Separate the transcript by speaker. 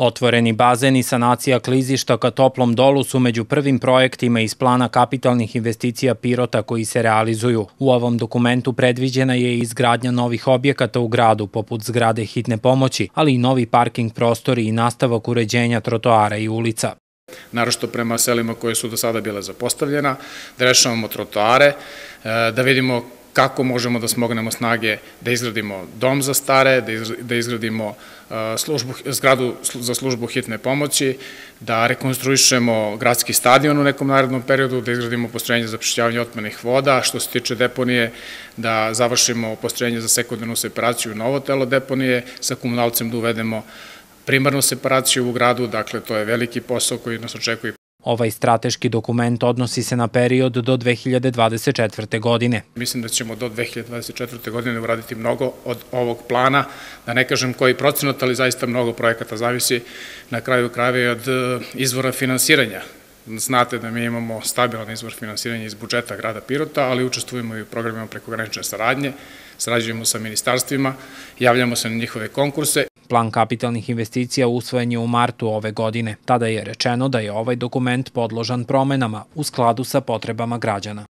Speaker 1: Otvoreni bazen i sanacija klizišta ka Toplom dolu su među prvim projektima iz plana kapitalnih investicija Pirota koji se realizuju. U ovom dokumentu predviđena je izgradnja novih objekata u gradu, poput zgrade hitne pomoći, ali i novi parking prostori i nastavak uređenja trotoara i ulica
Speaker 2: narošto prema selima koje su do sada bile zapostavljena, da rešavamo trotoare, e, da vidimo kako možemo da smognemo snage da izgradimo dom za stare, da, da izgradimo e, službu, zgradu za službu hitne pomoći, da rekonstruišemo gradski stadion u nekom narednom periodu, da izgradimo postrojenje za prišćavanje otmanih voda, što se tiče deponije, da završimo postrojenje za sekundarnu separaciju novo telo deponije, sa komunalcem da uvedemo primarnu separaciju u gradu, dakle to je veliki posao koji nas očekuje
Speaker 1: Ovaj strateški dokument odnosi se na period do 2024. godine.
Speaker 2: Mislim da ćemo do 2024. godine uraditi mnogo od ovog plana, da ne kažem koji procenat, ali zaista mnogo projekata zavisi na kraju krave od e, izvora finansiranja. Znate da mi imamo stabilan izvor finansiranja iz budžeta grada Pirota, ali učestvujemo i u programima prekogranične saradnje, sarađujemo sa ministarstvima, javljamo se na njihove konkurse plan kapitalnih investicija
Speaker 1: usvojen je u martu ove godine. Tada je rečeno da je ovaj dokument podložan promenama u skladu sa potrebama građana.